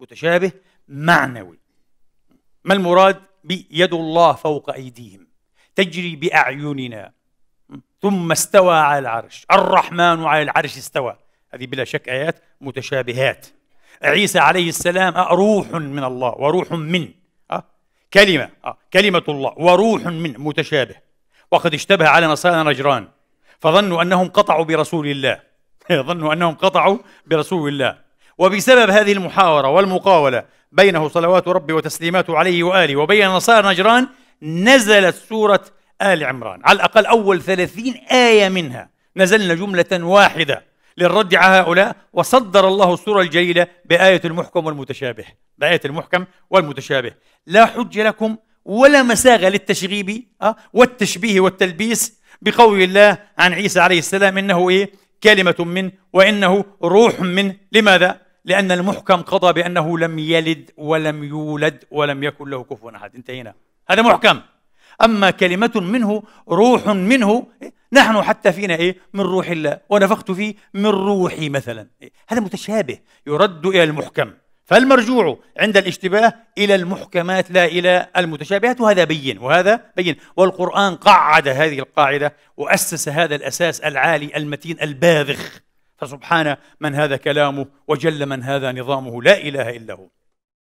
متشابه معنوي ما المراد بيد الله فوق أيديهم تجري بأعيننا ثم استوى على العرش الرحمن على العرش استوى هذه بلا شك آيات متشابهات عيسى عليه السلام آه، روح من الله وروح من آه، كلمة آه، كلمة الله وروح من متشابه وقد اشتبه على نصارى نجران فظنوا أنهم قطعوا برسول الله ظنوا أنهم قطعوا برسول الله وبسبب هذه المحاورة والمقاولة بينه صلوات ربي وتسليماته عليه وآله وبين نصارى نجران نزلت سورة آل عمران على الأقل أول ثلاثين آية منها نزلنا جملة واحدة للرد على هؤلاء وصدر الله السورة الجليلة بآية المحكم والمتشابه بآية المحكم والمتشابه لا حج لكم ولا مساغ للتشغيب آه، والتشبيه والتلبيس بقول الله عن عيسى عليه السلام إنه إيه كلمة من وإنه روح من لماذا؟ لأن المحكم قضى بأنه لم يلد ولم يولد ولم يكن له كفوا أحد انتهينا هذا محكم أما كلمة منه روح منه نحن حتى فينا إيه من روح الله ونفخت فيه من روحي مثلا إيه؟ هذا متشابه يرد إلى المحكم فالمرجوع عند الاشتباه إلى المحكمات لا إلى المتشابهات وهذا بين وهذا بين والقرآن قعد هذه القاعدة وأسس هذا الأساس العالي المتين الباذخ فسبحان من هذا كلامه وجل من هذا نظامه لا اله الا هو